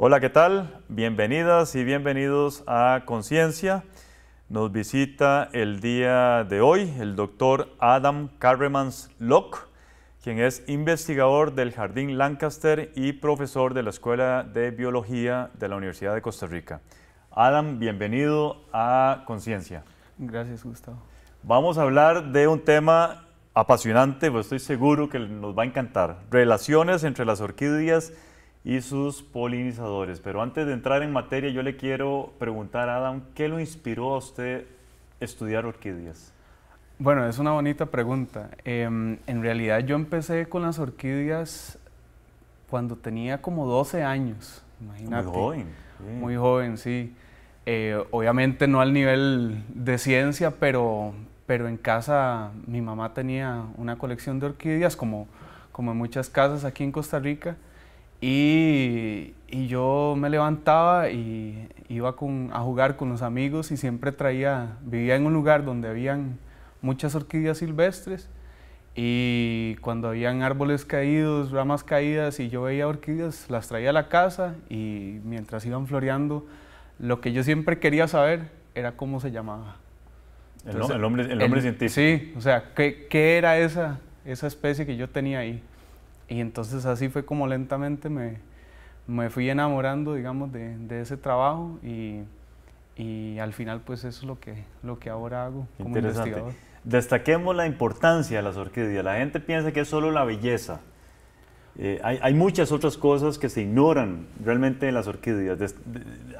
Hola, ¿qué tal? Bienvenidas y bienvenidos a Conciencia. Nos visita el día de hoy el doctor Adam Carremans Locke, quien es investigador del Jardín Lancaster y profesor de la Escuela de Biología de la Universidad de Costa Rica. Adam, bienvenido a Conciencia. Gracias, Gustavo. Vamos a hablar de un tema apasionante, pues estoy seguro que nos va a encantar. Relaciones entre las orquídeas y sus polinizadores. Pero antes de entrar en materia, yo le quiero preguntar a Adam, ¿qué lo inspiró a usted estudiar orquídeas? Bueno, es una bonita pregunta. Em, en realidad yo empecé con las orquídeas cuando tenía como 12 años, Muy joven. Muy joven, sí. Eh, obviamente no al nivel de ciencia, pero, pero en casa mi mamá tenía una colección de orquídeas, como, como en muchas casas aquí en Costa Rica. Y, yo me levantaba y iba a jugar con los amigos y siempre traía, vivía en un lugar donde habían muchas orquídeas silvestres y cuando habían árboles caídos, ramas caídas y yo veía orquídeas, las traía a la casa y mientras iban floreando, lo que yo siempre quería saber era cómo se llamaba. el, hombre, científico. Sí, o sea, ¿qué, qué era esa, esa especie que yo tenía ahí? Y entonces así fue como lentamente me, me fui enamorando, digamos, de, de ese trabajo y, y, al final pues eso es lo que, lo que ahora hago como investigador. Destaquemos la importancia de las orquídeas. La gente piensa que es solo la belleza, eh, hay, muchas otras cosas que se ignoran realmente en las orquídeas.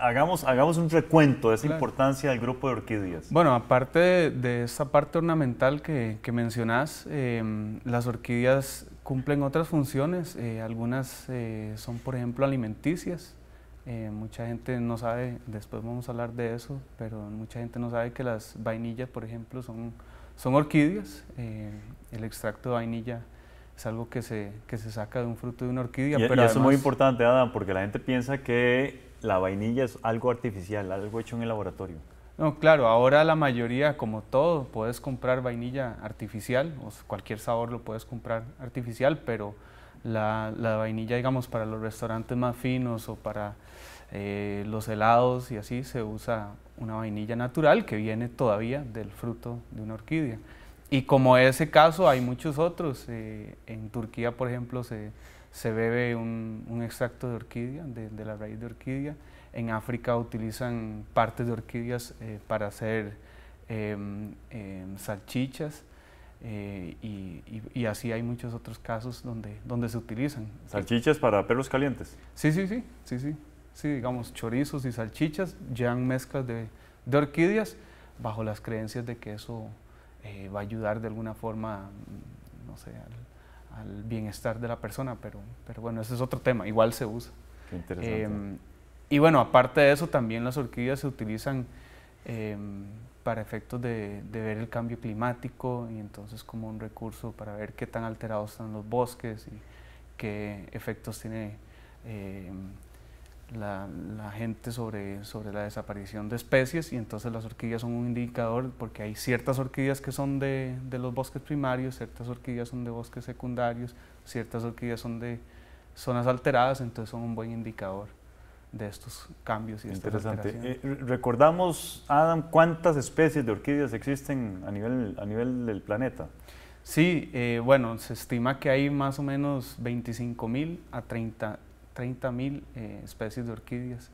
hagamos, hagamos un recuento de esa importancia del grupo de orquídeas. Bueno, aparte de, esa parte ornamental que, que mencionás, eh, las orquídeas cumplen otras funciones. Eh, algunas son, por ejemplo, alimenticias. mucha gente no sabe, después vamos a hablar de eso, pero mucha gente no sabe que las vainillas, por ejemplo, son, son orquídeas. el extracto de vainilla es algo que se, que se saca de un fruto de una orquídea. Y, pero eso es muy importante, Adam, porque la gente piensa que la vainilla es algo artificial, algo hecho en el laboratorio. No, claro, ahora la mayoría, como todo, puedes comprar vainilla artificial, o cualquier sabor lo puedes comprar artificial, pero la, vainilla, digamos, para los restaurantes más finos o para eh, los helados y así, se usa una vainilla natural que viene todavía del fruto de una orquídea. Y como ese caso, hay muchos otros. Eh, en Turquía, por ejemplo, se, bebe un, extracto de orquídea, de, la raíz de orquídea. En África utilizan partes de orquídeas eh, para hacer em, em, salchichas. Eh, y, así hay muchos otros casos donde, donde se utilizan. ¿Salchichas para pelos calientes? Sí, sí, sí, sí, sí. Sí, digamos, chorizos y salchichas, ya mezclas de orquídeas, bajo las creencias de que eso eh, va a ayudar de alguna forma, no sé, al, bienestar de la persona, pero, pero bueno, ese es otro tema, igual se usa. Em, y bueno, aparte de eso, también las orquídeas se utilizan em, para efectos de, de, ver el cambio climático y entonces como un recurso para ver qué tan alterados están los bosques y qué efectos tiene em, la, gente sobre, sobre la desaparición de especies y entonces las orquídeas son un indicador porque hay ciertas orquídeas que son de, de los bosques primarios, ciertas orquídeas son de bosques secundarios, ciertas orquídeas son de zonas alteradas, entonces son un buen indicador de estos cambios y Interesante. Eh, eh, recordamos, Adam, cuántas especies de orquídeas existen a nivel, a nivel del planeta. Sí, eh, bueno, se estima que hay más o menos 25.000 a 30, 30.000 mil eh, especies de orquídeas.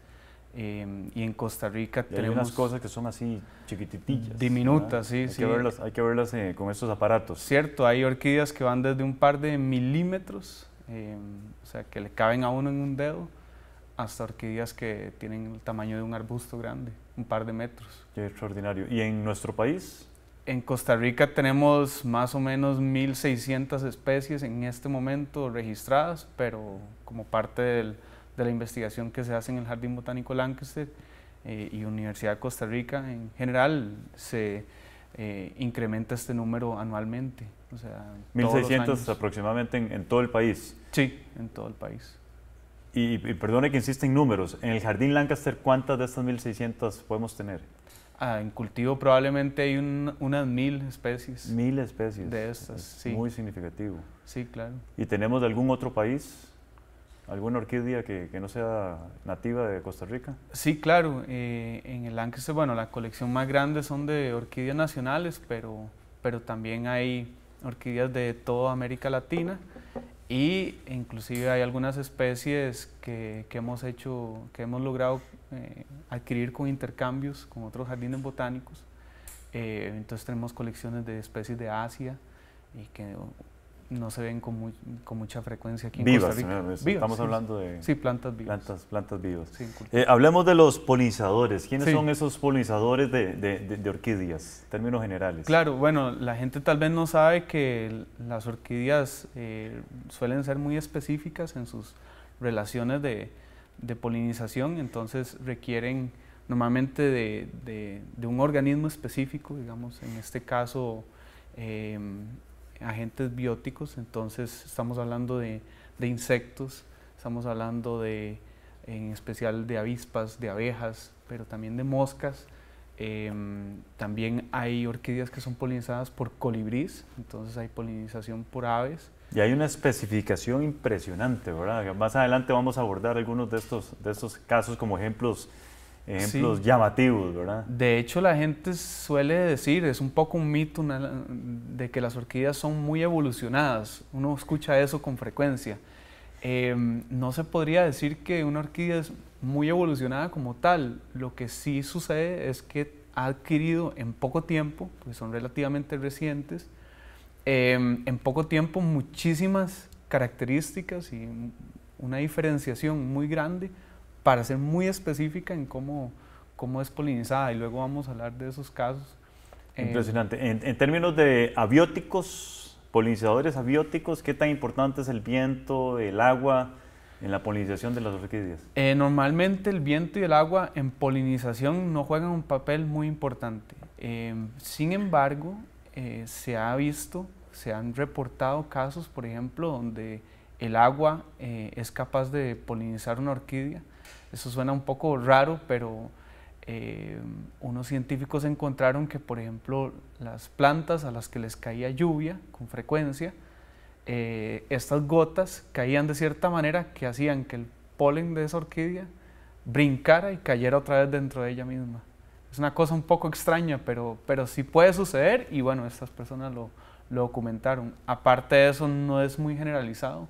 Em, y en Costa Rica tenemos... unas cosas que son así chiquititillas. Diminutas, sí, hay Que verlas, hay que verlas eh, con estos aparatos. Cierto, hay orquídeas que van desde un par de milímetros, em, o sea, que le caben a uno en un dedo, hasta orquídeas que tienen el tamaño de un arbusto grande, un par de metros. Qué extraordinario. ¿Y en nuestro país? En Costa Rica tenemos más o menos 1.600 especies en este momento registradas, pero como parte de la investigación que se hace en el Jardín Botánico Lancaster eh, y Universidad de Costa Rica en general, se eh, incrementa este número anualmente. O sea, 1.600 aproximadamente en, todo el país. Sí, en todo el país. Y, perdone que insiste en números, en el Jardín Lancaster, ¿cuántas de estas 1.600 podemos tener? Ah, en cultivo probablemente hay unas mil especies. Mil especies. De estas, sí. Muy significativo. Sí, claro. ¿Y tenemos de algún otro país? ¿Alguna orquídea que, no sea nativa de Costa Rica? Sí, claro. Eh, en el Lancaster, bueno, la colección más grande son de orquídeas nacionales, pero, pero también hay orquídeas de toda América Latina. Y inclusive hay algunas especies que, que hemos hecho, que hemos logrado eh, adquirir con intercambios con otros jardines botánicos. Eh, entonces tenemos colecciones de especies de Asia y que no se ven con, con mucha frecuencia aquí en Costa Rica. Vivas, estamos hablando de plantas vivas. Plantas, vivas. Eh, hablemos de los polinizadores. ¿Quiénes son esos polinizadores de, de, orquídeas, términos generales? Claro, bueno, la gente tal vez no sabe que las orquídeas eh, suelen ser muy específicas en sus relaciones de, polinización, entonces requieren normalmente de, un organismo específico, digamos, en este caso... Eh, agentes bióticos, entonces estamos hablando de, insectos, estamos hablando de, en especial de avispas, de abejas, pero también de moscas. Em, también hay orquídeas que son polinizadas por colibríes, entonces hay polinización por aves. Y hay una especificación impresionante, ¿verdad? Más adelante vamos a abordar algunos de estos, de estos casos como ejemplos ejemplos llamativos, ¿verdad? De hecho, la gente suele decir, es un poco un mito de que las orquídeas son muy evolucionadas. Uno escucha eso con frecuencia. Em, no se podría decir que una orquídea es muy evolucionada como tal. Lo que sí sucede es que ha adquirido en poco tiempo, porque son relativamente recientes, em, en poco tiempo muchísimas características y una diferenciación muy grande para ser muy específica en cómo, cómo es polinizada y luego vamos a hablar de esos casos. Eh, Impresionante. en, términos de abióticos, polinizadores abióticos, ¿qué tan importante es el viento, el agua en la polinización de las orquídeas? Eh, normalmente el viento y el agua en polinización no juegan un papel muy importante. Em, sin embargo, eh, se ha visto, se han reportado casos, por ejemplo, donde el agua es capaz de polinizar una orquídea eso suena un poco raro, pero eh, unos científicos encontraron que, por ejemplo, las plantas a las que les caía lluvia con frecuencia, eh, estas gotas caían de cierta manera que hacían que el polen de esa orquídea brincara y cayera otra vez dentro de ella misma. Es una cosa un poco extraña, pero, pero sí puede suceder y bueno, estas personas lo, lo documentaron. Aparte de eso, no es muy generalizado.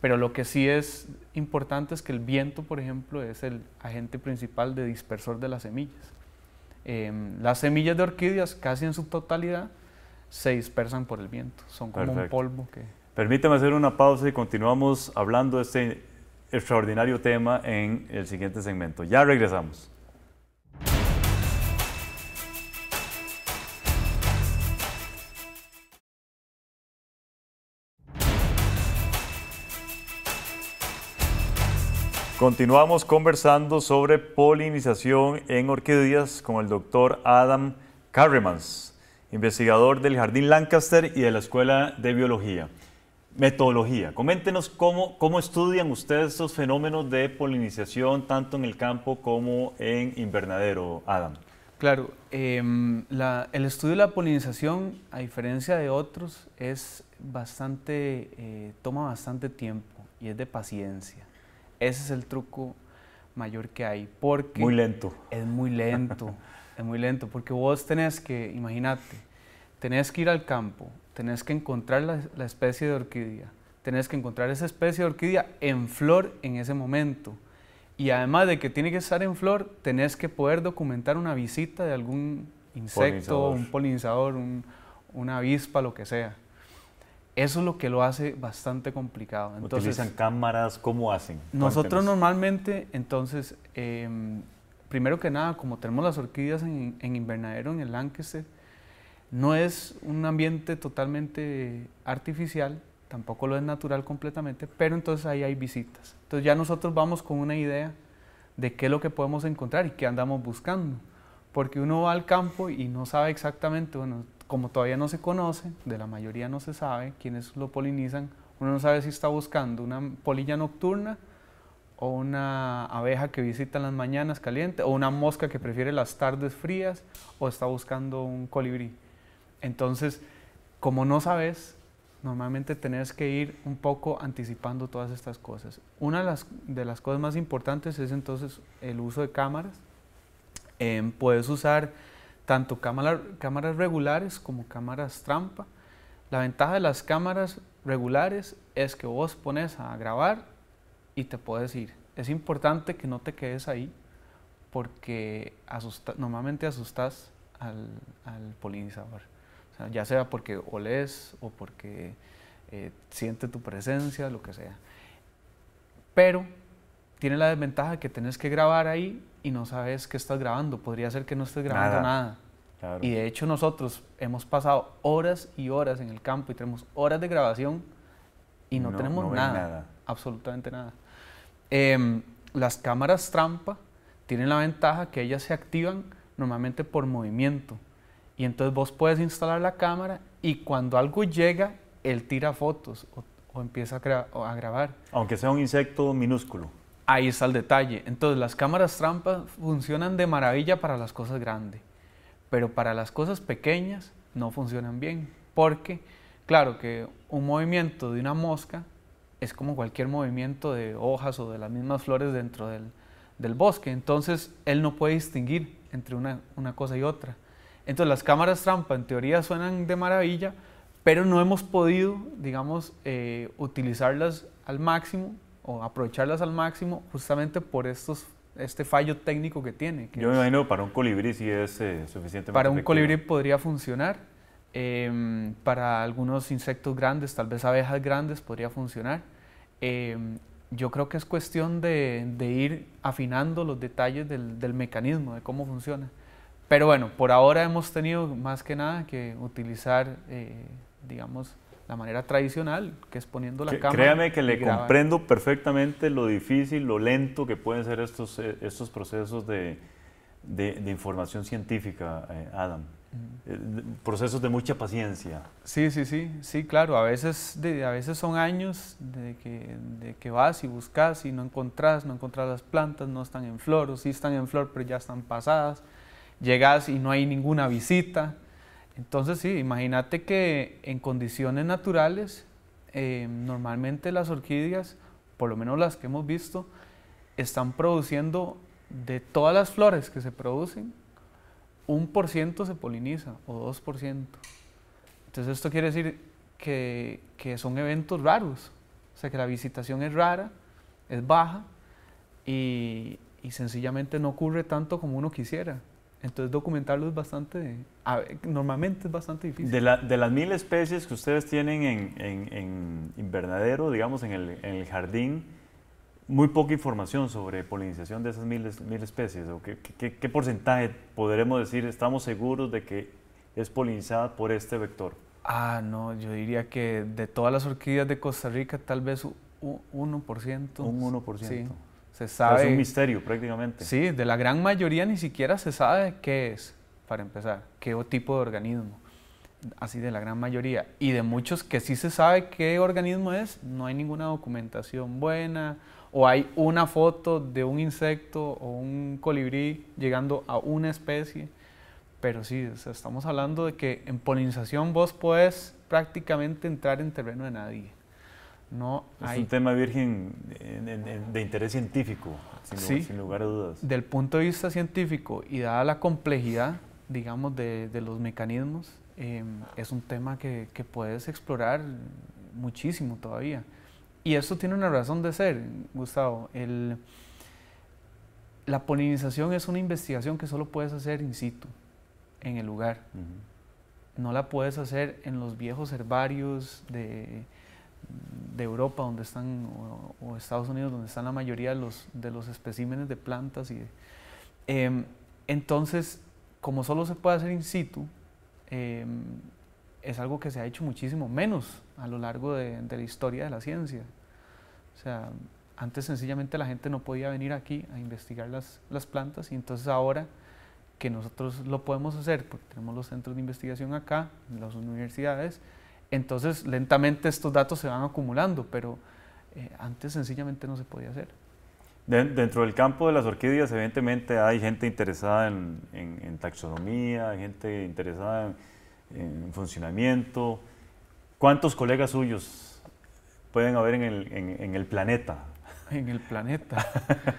Pero lo que sí es importante es que el viento, por ejemplo, es el agente principal de dispersor de las semillas. Em, las semillas de orquídeas, casi en su totalidad, se dispersan por el viento. Son como un polvo que... Permítame hacer una pausa y continuamos hablando de este extraordinario tema en el siguiente segmento. Ya regresamos. Continuamos conversando sobre polinización en orquídeas con el doctor Adam Carremans, investigador del Jardín Lancaster y de la Escuela de Biología. Metodología. Coméntenos cómo, estudian ustedes estos fenómenos de polinización tanto en el campo como en invernadero, Adam. Claro, em, el estudio de la polinización, a diferencia de otros, es bastante, eh, toma bastante tiempo y es de paciencia. Ese es el truco mayor que hay. Porque muy lento. Es muy lento, es muy lento, porque vos tenés que, imagínate, tenés que ir al campo, tenés que encontrar la, especie de orquídea, tenés que encontrar esa especie de orquídea en flor en ese momento. Y además de que tiene que estar en flor, tenés que poder documentar una visita de algún insecto, un polinizador, una avispa, lo que sea. Eso es lo que lo hace bastante complicado. Entonces, ¿Utilizan cámaras? ¿Cómo hacen? Nosotros normalmente, entonces, em, primero que nada, como tenemos las orquídeas en, en, invernadero en el Lancaster, no es un ambiente totalmente artificial, tampoco lo es natural completamente, pero entonces ahí hay visitas. Entonces ya nosotros vamos con una idea de qué es lo que podemos encontrar y qué andamos buscando, porque uno va al campo y no sabe exactamente, bueno, como todavía no se conoce, de la mayoría no se sabe quiénes lo polinizan, uno no sabe si está buscando una polilla nocturna o una abeja que visita las mañanas calientes, o una mosca que prefiere las tardes frías, o está buscando un colibrí. Entonces, como no sabes, normalmente tenés que ir un poco anticipando todas estas cosas. Una de las, cosas más importantes es entonces el uso de cámaras. Em, puedes usar tanto cámaras regulares como cámaras trampa. La ventaja de las cámaras regulares es que vos pones a grabar y te puedes ir. Es importante que no te quedes ahí porque normalmente asustas al, polinizador. ya sea porque olés o porque eh, siente tu presencia, lo que sea. Pero tiene la desventaja que tienes que grabar ahí y no sabes qué estás grabando. Podría ser que no estés grabando nada. Y de hecho nosotros hemos pasado horas y horas en el campo y tenemos horas de grabación y no, tenemos nada, absolutamente nada. Em, las cámaras trampa tienen la ventaja que ellas se activan normalmente por movimiento. Y entonces vos puedes instalar la cámara y cuando algo llega, él tira fotos o, empieza a grabar. Aunque sea un insecto minúsculo. Ahí está el detalle. Entonces las cámaras trampas funcionan de maravilla para las cosas grandes, pero para las cosas pequeñas no funcionan bien, porque claro que un movimiento de una mosca es como cualquier movimiento de hojas o de las mismas flores dentro del, bosque, entonces él no puede distinguir entre una, cosa y otra. Entonces las cámaras trampa en teoría suenan de maravilla, pero no hemos podido, digamos, eh, utilizarlas al máximo o aprovecharlas al máximo justamente por estos este fallo técnico que tiene. Que Yo me imagino para un colibrí sí es eh, suficientemente. Para un colibrí podría funcionar. Em, para algunos insectos grandes, tal vez abejas grandes, podría funcionar. Em, yo creo que es cuestión de, de ir afinando los detalles del, del, mecanismo, de cómo funciona. Pero bueno, por ahora hemos tenido más que nada que utilizar, eh, digamos, la manera tradicional, que es poniendo la que, cámara. Créame que le comprendo perfectamente lo difícil, lo lento que pueden ser estos, eh, estos procesos de, información científica, eh, Adam. Eh, procesos de mucha paciencia. Sí, sí, sí, sí, claro. A veces, a veces son años de que, de que vas y buscas y no encontrás, no encontrás las plantas, no están en flor, o sí están en flor, pero ya están pasadas. Llegas y no hay ninguna visita. Entonces sí, imagínate que en condiciones naturales, eh, normalmente las orquídeas, por lo menos las que hemos visto, están produciendo de todas las flores que se producen, un por ciento se poliniza o dos por ciento. Entonces esto quiere decir que, son eventos raros, o sea que la visitación es rara, es baja y sencillamente no ocurre tanto como uno quisiera. Entonces documentarlo es bastante, normalmente es bastante difícil. De, las mil especies que ustedes tienen en, en, invernadero, digamos en el, en el, jardín, muy poca información sobre polinización de esas mil, mil especies. ¿o qué, porcentaje podremos decir estamos seguros de que es polinizada por este vector? Ah, no, yo diría que de todas las orquídeas de Costa Rica tal vez un 1%. Un 1% sabe, es un misterio prácticamente. Sí, de la gran mayoría ni siquiera se sabe qué es, para empezar, qué tipo de organismo. Así de la gran mayoría. Y de muchos que sí se sabe qué organismo es, no hay ninguna documentación buena, o hay una foto de un insecto o un colibrí llegando a una especie. Pero sí, estamos hablando de que en polinización vos podés prácticamente entrar en terreno de nadie es un tema virgen de interés científico, sin, lugar, a dudas. Del punto de vista científico y dada la complejidad, digamos, de, los mecanismos, em, es un tema que, puedes explorar muchísimo todavía. Y eso tiene una razón de ser, Gustavo. la polinización es una investigación que solo puedes hacer in situ, en el lugar. No la puedes hacer en los viejos herbarios de de Europa, donde están, o, Estados Unidos, donde están la mayoría de los, especímenes de plantas. Y em, entonces, como solo se puede hacer in situ, em, es algo que se ha hecho muchísimo menos a lo largo de, la historia de la ciencia. O sea, antes sencillamente la gente no podía venir aquí a investigar las, las plantas y entonces ahora que nosotros lo podemos hacer, porque tenemos los centros de investigación acá, las universidades, entonces, lentamente estos datos se van acumulando, pero eh, antes sencillamente no se podía hacer. Dentro del campo de las orquídeas, evidentemente hay gente interesada en, taxonomía, hay gente interesada en, funcionamiento. ¿Cuántos colegas suyos pueden haber en el, planeta? En el planeta.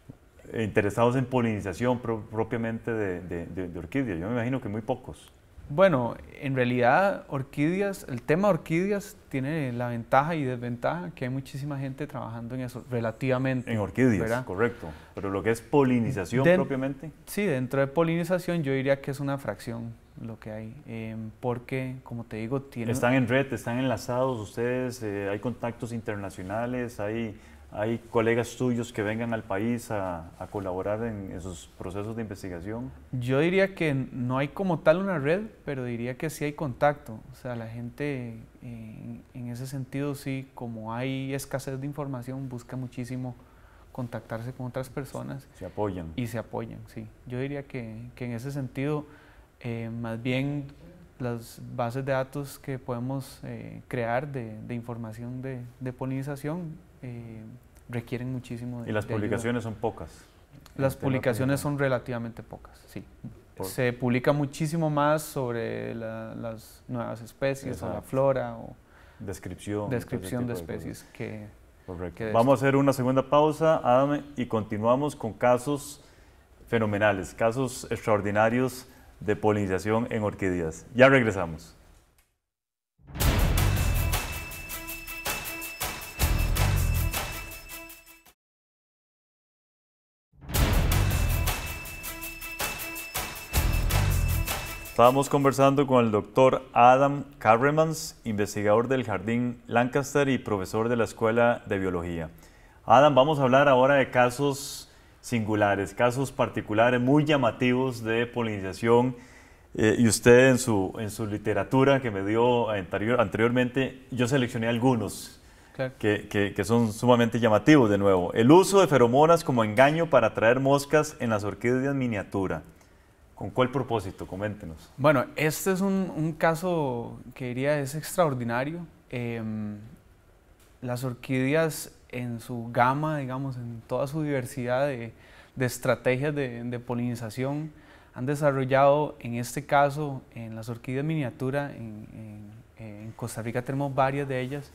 interesados en polinización propiamente de, de orquídeas. Yo me imagino que muy pocos. Bueno, en realidad, orquídeas, el tema orquídeas tiene la ventaja y desventaja que hay muchísima gente trabajando en eso, relativamente. En orquídeas, correcto. Pero lo que es polinización propiamente. Sí, dentro de polinización yo diría que es una fracción lo que hay, eh, porque, como te digo, tienen... Están en red, están enlazados ustedes, eh, hay contactos internacionales, hay ¿Hay colegas tuyos que vengan al país a, colaborar en esos procesos de investigación? Yo diría que no hay como tal una red, pero diría que sí hay contacto. O sea, la gente eh, en, ese sentido sí, como hay escasez de información, busca muchísimo contactarse con otras personas. Se apoyan. Y se apoyan, sí. Yo diría que, en ese sentido, eh, más bien las bases de datos que podemos eh, crear de, información de, de polinización eh, requieren muchísimo de ¿Y las publicaciones son pocas? Las publicaciones son relativamente pocas, sí. Se publica muchísimo más sobre las nuevas especies o la flora o... Descripción. Descripción de especies que... Vamos a hacer una segunda pausa, Adam, y continuamos con casos fenomenales, casos extraordinarios de polinización en orquídeas. Ya regresamos. Estábamos conversando con el doctor Adam Carremans, investigador del Jardín Lancaster y profesor de la Escuela de Biología. Adam, vamos a hablar ahora de casos singulares, casos particulares muy llamativos de polinización. Eh, y usted en su, en su literatura que me dio anteriormente, yo seleccioné algunos que, que, que, son sumamente llamativos de nuevo. El uso de feromonas como engaño para atraer moscas en las orquídeas miniatura. ¿Con cuál propósito? Coméntenos. Bueno, este es un, caso que diría es extraordinario. Em, las orquídeas en su gama, digamos, en toda su diversidad de, estrategias de, polinización, han desarrollado, en este caso, en las orquídeas miniatura, en, Costa Rica tenemos varias de ellas.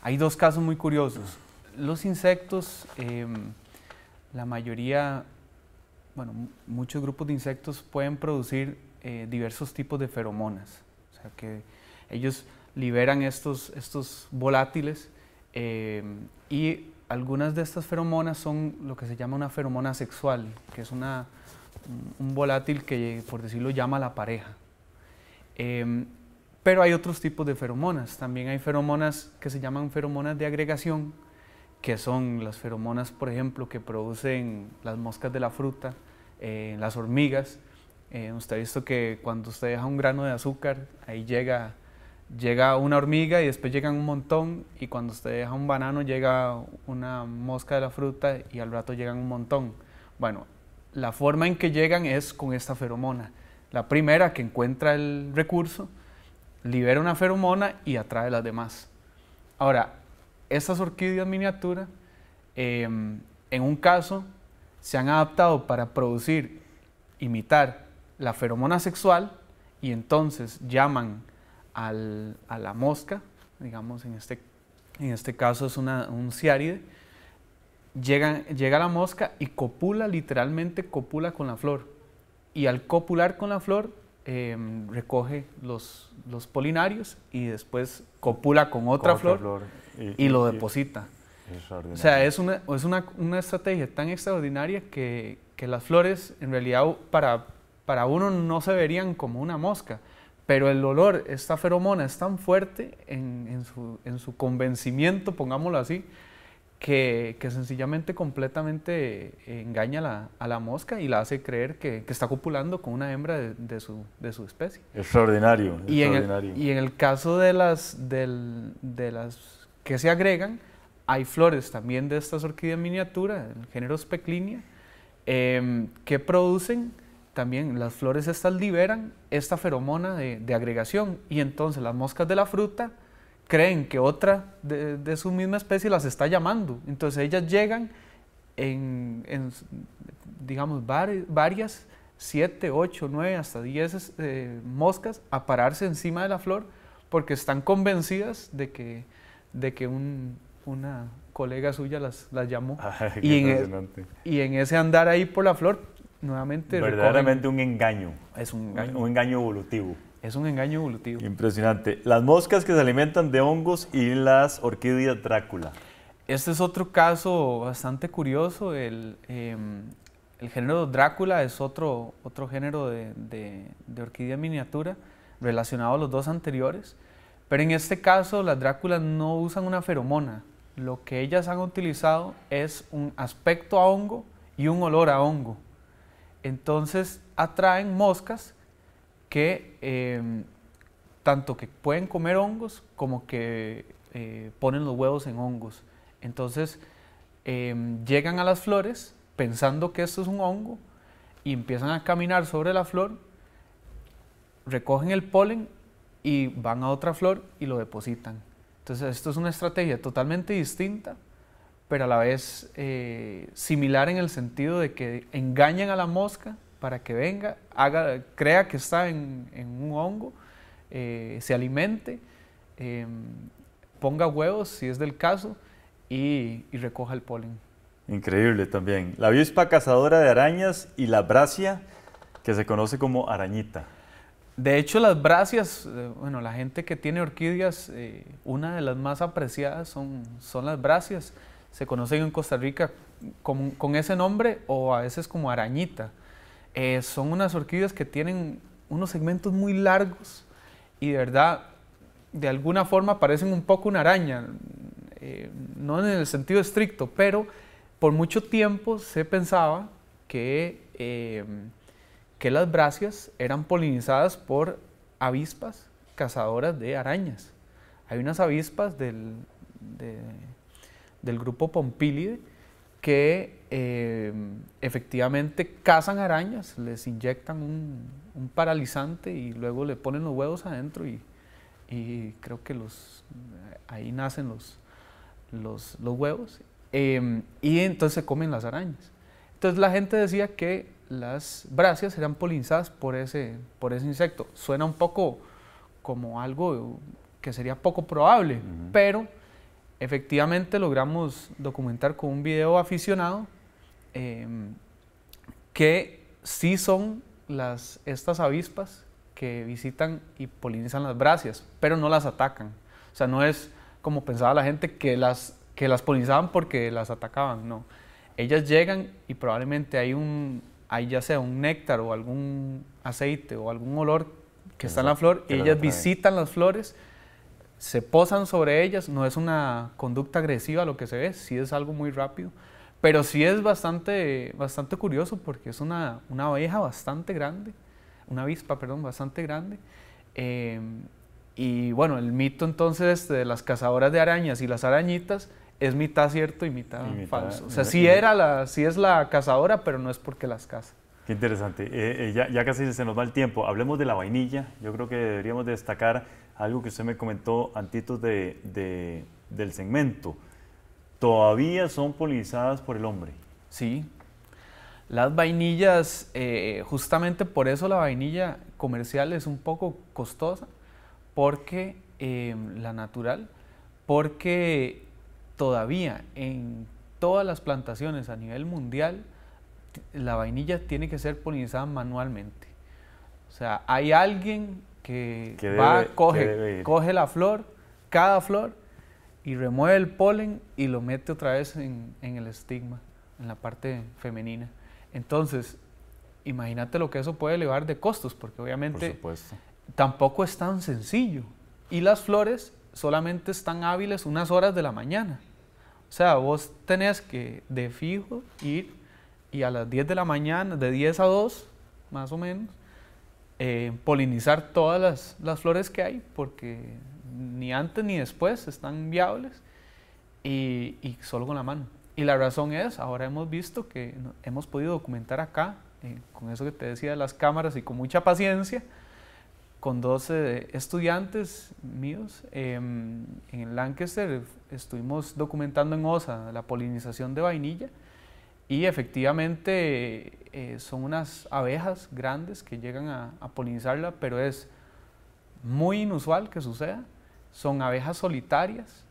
Hay dos casos muy curiosos. Los insectos, em, la mayoría bueno, muchos grupos de insectos pueden producir eh, diversos tipos de feromonas. O sea que ellos liberan estos, volátiles eh, y algunas de estas feromonas son lo que se llama una feromona sexual, que es un volátil que, por decirlo, llama a la pareja. Em, pero hay otros tipos de feromonas. También hay feromonas que se llaman feromonas de agregación, que son las feromonas, por ejemplo, que producen las moscas de la fruta eh, las hormigas. Eh, usted ha visto que cuando usted deja un grano de azúcar, ahí llega, llega una hormiga y después llegan un montón, y cuando usted deja un banano llega una mosca de la fruta y al rato llegan un montón. Bueno, la forma en que llegan es con esta feromona. La primera que encuentra el recurso libera una feromona y atrae a las demás. Ahora, estas orquídeas miniatura, em, en un caso se han adaptado para producir, imitar la feromona sexual y entonces llaman a la mosca, digamos en este, este caso es un ciáride, llega, llega la mosca y copula, literalmente copula con la flor. Y al copular con la flor em, recoge los, los, polinarios y después copula con otra, flor, y, lo deposita o sea, es, una, es una, una estrategia tan extraordinaria que, que, las flores en realidad para, para uno no se verían como una mosca, pero el olor, esta feromona es tan fuerte en, en, su, en su, convencimiento, pongámoslo así, que, que sencillamente completamente eh, engaña a la, a la, mosca y la hace creer que, que está copulando con una hembra de, su, de su, especie. Extraordinario, y extraordinario. En el, y en el caso de las, del, de las que se agregan, hay flores también de estas orquídeas miniatura, el género Speclinia, em, que producen también las flores estas liberan esta feromona de, agregación y entonces las moscas de la fruta creen que otra de, su misma especie las está llamando. Entonces ellas llegan en, digamos, varias, siete, ocho, nueve, hasta diez eh, moscas a pararse encima de la flor porque están convencidas de que, de que un, una colega suya las, llamó. E- y, en ese andar ahí por la flor, nuevamente... Verdaderamente un engaño. Es un engaño. evolutivo. Es un engaño evolutivo. Impresionante. Las moscas que se alimentan de hongos y las orquídeas Drácula. Este es otro caso bastante curioso. El, em, género Drácula es otro, otro género de, de orquídea miniatura relacionado a los dos anteriores. Pero en este caso las Dráculas no usan una feromona, lo que ellas han utilizado es un aspecto a hongo y un olor a hongo. Entonces atraen moscas que em, tanto que pueden comer hongos como que eh, ponen los huevos en hongos. Entonces em, llegan a las flores pensando que esto es un hongo y empiezan a caminar sobre la flor, recogen el polen y van a otra flor y lo depositan. Entonces, esto es una estrategia totalmente distinta, pero a la vez eh, similar en el sentido de que engañan a la mosca para que venga, haga, crea que está en, un hongo, eh, se alimente, em, ponga huevos si es del caso y, y, recoja el polen. Increíble también. La avispa cazadora de arañas y la bracia, que se conoce como arañita. De hecho, las bracias, eh, bueno, la gente que tiene orquídeas, eh, una de las más apreciadas son, son las bracias. Se conocen en Costa Rica con, ese nombre o a veces como arañita. Eh, son unas orquídeas que tienen unos segmentos muy largos y de verdad, de alguna forma parecen un poco una araña. no en el sentido estricto, pero por mucho tiempo se pensaba que que las bracias eran polinizadas por avispas cazadoras de arañas. Hay unas avispas del, del grupo Pompilide que eh, efectivamente cazan arañas, les inyectan un, paralizante y luego le ponen los huevos adentro y, creo que los, ahí nacen los, los, huevos. Eh, y entonces se comen las arañas. Entonces la gente decía que las bracias eran polinizadas por ese, por ese insecto. Suena un poco como algo que sería poco probable, pero efectivamente logramos documentar con un video aficionado em, que sí son las, estas avispas que visitan y polinizan las bracias, pero no las atacan. O sea, no es como pensaba la gente que las, que las polinizaban porque las atacaban, no. Ellas llegan y probablemente hay un, hay ya sea un néctar o algún aceite o algún olor que está en la flor, y ellas visitan las flores, se posan sobre ellas, no es una conducta agresiva lo que se ve, sí es algo muy rápido, pero sí es bastante, bastante curioso porque es una, una abeja bastante grande, una avispa, perdón, bastante grande. Eh, y bueno, el mito entonces de las cazadoras de arañas y las arañitas es mitad cierto y mitad, falso. O sea, sí, era la, sí es la cazadora, pero no es porque las caza. Qué interesante. Eh, eh, ya, ya, casi se nos va el tiempo. Hablemos de la vainilla. Yo creo que deberíamos destacar algo que usted me comentó antitos de, del segmento. Todavía son polinizadas por el hombre. Sí. Las vainillas, eh, justamente por eso la vainilla comercial es un poco costosa, porque la natural, porque todavía en todas las plantaciones a nivel mundial, la vainilla tiene que ser polinizada manualmente. O sea, hay alguien que, va, coge, la flor, cada flor, y remueve el polen y lo mete otra vez en, el estigma, en la parte femenina. Entonces, imagínate lo que eso puede elevar de costos, porque obviamente tampoco es tan sencillo. Y las flores solamente están hábiles unas horas de la mañana. O sea, vos tenés que de fijo ir y a las 10 de la mañana, de 10 a 2, más o menos, eh, polinizar todas las, flores que hay, porque ni antes ni después están viables y, solo con la mano. Y la razón es, ahora hemos visto que hemos podido documentar acá, eh, con eso que te decía de las cámaras y con mucha paciencia, con 12 estudiantes míos eh, en Lancaster. Estuvimos documentando en OSA la polinización de vainilla y efectivamente eh, son unas abejas grandes que llegan a, polinizarla, pero es muy inusual que suceda. Son abejas solitarias,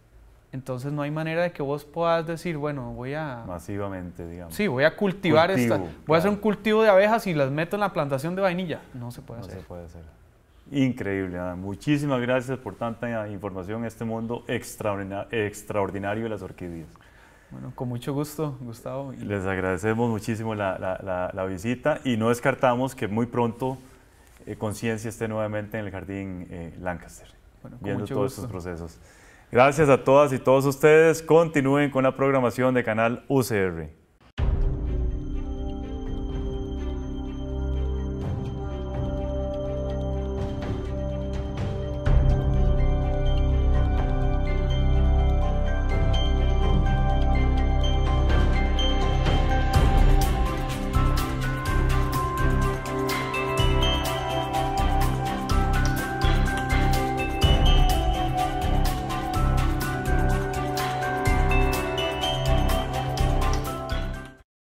entonces no hay manera de que vos puedas decir, bueno, voy a... Masivamente, digamos. Sí, voy a cultivar esta... Voy a hacer un cultivo de abejas y las meto en la plantación de vainilla. No se puede hacer. No se puede hacer. Increíble, Muchísimas gracias por tanta información en este mundo extraordinario de las orquídeas. Bueno, con mucho gusto, Gustavo. Les agradecemos muchísimo la, visita y no descartamos que muy pronto eh, Conciencia esté nuevamente en el Jardín eh, Lancaster, viendo todos estos procesos. Gracias a todas y todos ustedes. Continúen con la programación de Canal UCR.